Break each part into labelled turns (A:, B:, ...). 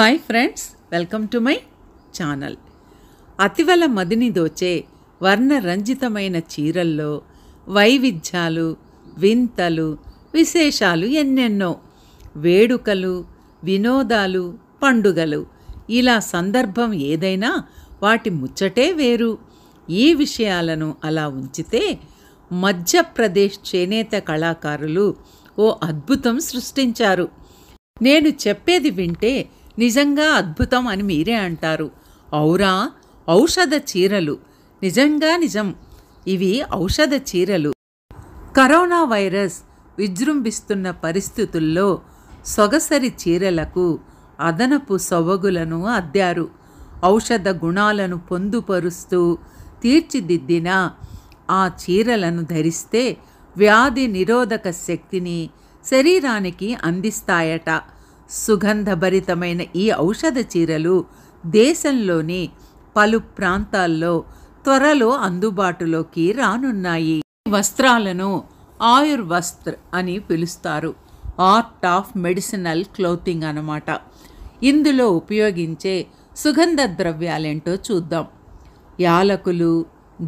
A: hi friends welcome to my channel అతివల మదిని దోచే వర్ణరంజితమైన చీరల్లో వైవిధ్యాలు వింతలు విశేషాలు ఎన్నెన్నో వేడుకలు వినోదాలు పండుగలు ఇలా సందర్భం ఏదైనా వాటి ముచ్చటే వేరు ఈ విషయాలను అలా ఉంచితే మధ్యప్రదేశ్ చేనేత కళాకారులు ఓ అద్భుతం సృష్టించారు నేను చెప్పేది వింటే నిజంగా అద్భుతం అని మీరే అంటారు ఔరా ఔషధ చీరలు నిజంగా నిజం ఇవి ఔషధ చీరలు కరోనా వైరస్ విజృంభిస్తున్న పరిస్థితుల్లో సొగసరి చీరలకు అదనపు సొవగులను అద్దారు ఔషధ గుణాలను పొందుపరుస్తూ తీర్చిదిద్దిన ఆ చీరలను ధరిస్తే వ్యాధి నిరోధక శక్తిని శరీరానికి అందిస్తాయట సుగంధభరితమైన ఈ ఔషధ చీరలు దేశంలోని పలు ప్రాంతాల్లో త్వరలో అందుబాటులోకి రానున్నాయి వస్త్రాలను ఆయుర్ వస్త్ర అని పిలుస్తారు ఆర్ట్ ఆఫ్ మెడిసినల్ క్లోతింగ్ అనమాట ఇందులో ఉపయోగించే సుగంధ ద్రవ్యాలేంటో చూద్దాం యాలకులు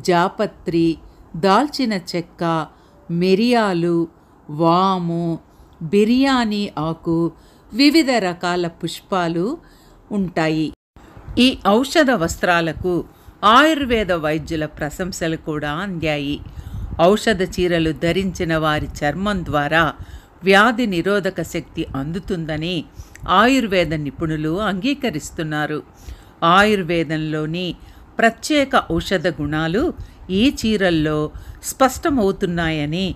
A: జాపత్రి దాల్చిన చెక్క మిరియాలు వాము బిర్యానీ ఆకు వివిధ రకాల పుష్పాలు ఉంటాయి ఈ ఔషధ వస్త్రాలకు ఆయుర్వేద వైద్యుల ప్రశంసలు కూడా అందాయి ఔషధ చీరలు ధరించిన వారి చర్మం ద్వారా వ్యాధి నిరోధక శక్తి అందుతుందని ఆయుర్వేద నిపుణులు అంగీకరిస్తున్నారు ఆయుర్వేదంలోని ప్రత్యేక ఔషధ గుణాలు ఈ చీరల్లో స్పష్టమవుతున్నాయని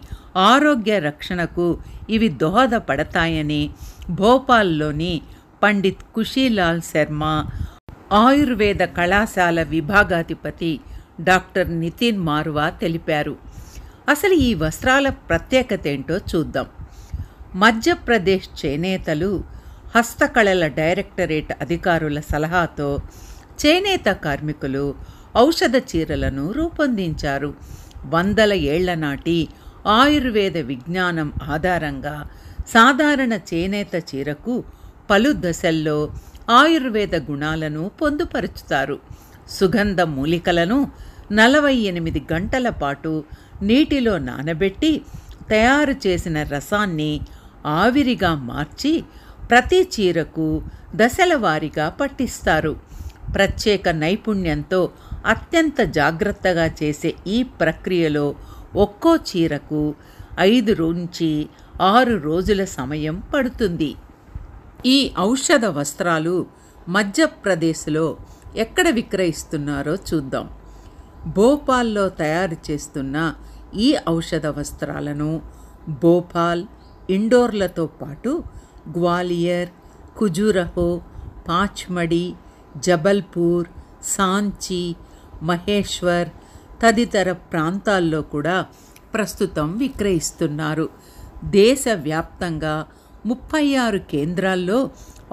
A: ఆరోగ్య రక్షణకు ఇవి దోహదపడతాయని భోపాల్లోని పండిత్ కుషీలాల్ శర్మ ఆయుర్వేద కళాశాల విభాగాధిపతి డాక్టర్ నితిన్ మార్వా తెలిపారు అసలు ఈ వస్త్రాల ప్రత్యేకత ఏంటో చూద్దాం మధ్యప్రదేశ్ చేనేతలు హస్తకళల డైరెక్టరేట్ అధికారుల సలహాతో చేనేత కార్మికులు ఔషధ చీరలను రూపొందించారు వందల ఏళ్ల నాటి ఆయుర్వేద విజ్ఞానం ఆధారంగా సాధారణ చేనేత చీరకు పలు దశల్లో ఆయుర్వేద గుణాలను పొందుపరుచుతారు సుగంధ మూలికలను నలభై ఎనిమిది గంటల పాటు నీటిలో నానబెట్టి తయారు చేసిన రసాన్ని ఆవిరిగా మార్చి ప్రతి చీరకు దశల వారీగా పట్టిస్తారు ప్రత్యేక నైపుణ్యంతో అత్యంత జాగ్రత్తగా చేసే ఈ ప్రక్రియలో ఒక్కో చీరకు ఐదు నుంచి ఆరు రోజుల సమయం పడుతుంది ఈ ఔషధ వస్త్రాలు మధ్యప్రదేశ్లో ఎక్కడ విక్రయిస్తున్నారో చూద్దాం భోపాల్లో తయారు చేస్తున్న ఈ ఔషధ వస్త్రాలను భోపాల్ ఇండోర్లతో పాటు గ్వాలియర్ కుజురహో పాచ్మడి జబల్పూర్ సాంచి మహేశ్వర్ తదితర ప్రాంతాల్లో కూడా ప్రస్తుతం విక్రయిస్తున్నారు దేశవ్యాప్తంగా ముప్పై ఆరు కేంద్రాల్లో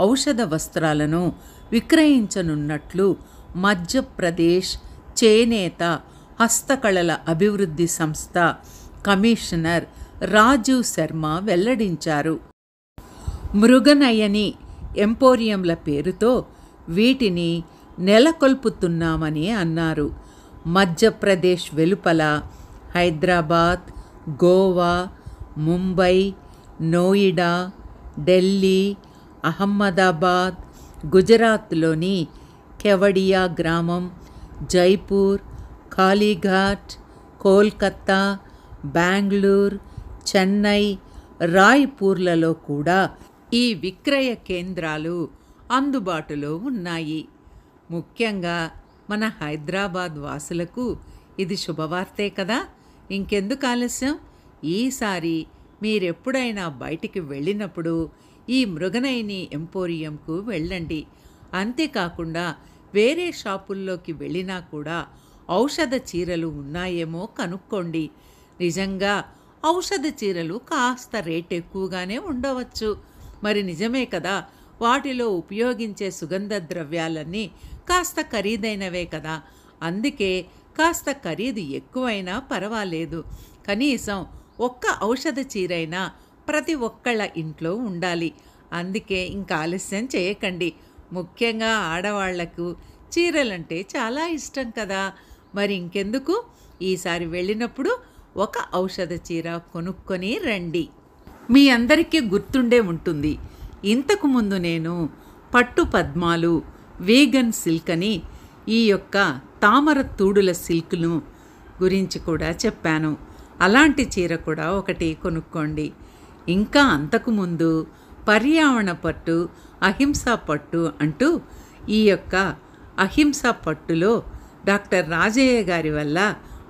A: ఔషధ వస్త్రాలను విక్రయించనున్నట్లు మధ్యప్రదేశ్ చేనేత హస్తకళల అభివృద్ధి సంస్థ కమిషనర్ రాజీవ్ శర్మ వెల్లడించారు మృగనయని ఎంపోరియంల పేరుతో వీటిని నెలకొల్పుతున్నామని అన్నారు మధ్యప్రదేశ్ వెలుపల హైదరాబాద్ గోవా ముంబై నోయిడా ఢిల్లీ అహ్మదాబాద్ గుజరాత్లోని కెవడియా గ్రామం జైపూర్ కాళీఘాట్ కోల్కత్తా బెంగళూరు చెన్నై రాయ్పూర్లలో కూడా ఈ విక్రయ కేంద్రాలు అందుబాటులో ఉన్నాయి ముఖ్యంగా మన హైదరాబాద్ వాసులకు ఇది శుభవార్తే కదా ఇంకెందుకు ఆలస్యం ఈసారి మీరెప్పుడైనా బయటికి వెళ్ళినప్పుడు ఈ మృగనైని ఎంపోరియంకు వెళ్ళండి అంతేకాకుండా వేరే షాపుల్లోకి వెళ్ళినా కూడా ఔషధ చీరలు ఉన్నాయేమో కనుక్కోండి నిజంగా ఔషధ చీరలు కాస్త రేట్ ఎక్కువగానే ఉండవచ్చు మరి నిజమే కదా వాటిలో ఉపయోగించే సుగంధ ద్రవ్యాలన్నీ కాస్త ఖరీదైనవే కదా అందుకే కాస్త ఖరీదు ఎక్కువైనా పర్వాలేదు కనీసం ఒక్క ఔషధ చీరైనా ప్రతి ఒక్కళ్ళ ఇంట్లో ఉండాలి అందుకే ఇంకా ఆలస్యం చేయకండి ముఖ్యంగా ఆడవాళ్లకు చీరలంటే చాలా ఇష్టం కదా మరి ఇంకెందుకు ఈసారి వెళ్ళినప్పుడు ఒక ఔషధ చీర కొనుక్కొని రండి మీ అందరికీ గుర్తుండే ఉంటుంది ఇంతకుముందు నేను పట్టు పద్మాలు వేగన్ సిల్క్ అని ఈ యొక్క తామర తూడుల సిల్క్ను గురించి కూడా చెప్పాను అలాంటి చీర కూడా ఒకటి కొనుక్కోండి ఇంకా అంతకుముందు పర్యావరణ పట్టు అహింసా పట్టు అంటూ ఈ యొక్క అహింసా పట్టులో డాక్టర్ రాజయ్య గారి వల్ల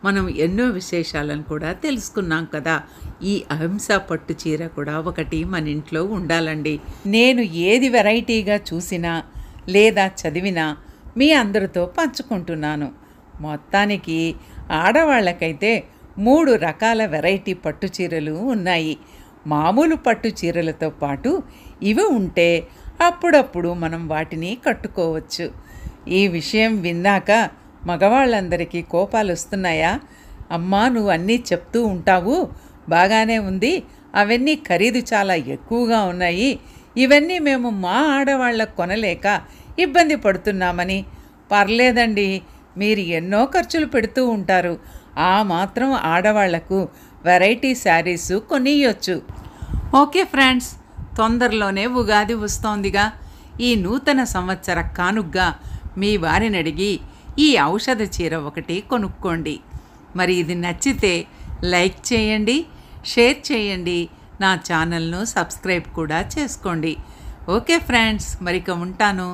A: మనం ఎన్నో విశేషాలను కూడా తెలుసుకున్నాం కదా ఈ అహింస పట్టు చీర కూడా ఒకటి మన ఇంట్లో ఉండాలండి నేను ఏది వెరైటీగా చూసినా లేదా చదివినా మీ అందరితో పంచుకుంటున్నాను మొత్తానికి ఆడవాళ్ళకైతే మూడు రకాల వెరైటీ పట్టు చీరలు ఉన్నాయి మామూలు పట్టు చీరలతో పాటు ఇవి ఉంటే అప్పుడప్పుడు మనం వాటిని కట్టుకోవచ్చు ఈ విషయం విన్నాక మగవాళ్ళందరికీ కోపాలు వస్తున్నాయా అమ్మా నువ్వు అన్నీ చెప్తూ ఉంటావు బాగానే ఉంది అవన్నీ ఖరీదు చాలా ఎక్కువగా ఉన్నాయి ఇవన్నీ మేము మా ఆడవాళ్ళ కొనలేక ఇబ్బంది పడుతున్నామని పర్లేదండి మీరు ఎన్నో ఖర్చులు పెడుతూ ఉంటారు ఆ మాత్రం ఆడవాళ్లకు వెరైటీ శారీస్ కొనియొచ్చు ఓకే ఫ్రెండ్స్ తొందరలోనే ఉగాది వస్తోందిగా ఈ నూతన సంవత్సర కానుగ్గా మీ వారిని అడిగి ఈ ఔషధ చీర ఒకటి కొనుక్కోండి మరి ఇది నచ్చితే లైక్ చేయండి షేర్ చేయండి నా ఛానల్ను సబ్స్క్రైబ్ కూడా చేసుకోండి ఓకే ఫ్రెండ్స్ మరిక ఉంటాను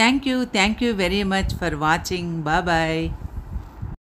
A: thank you thank you very much for watching బాబాయ్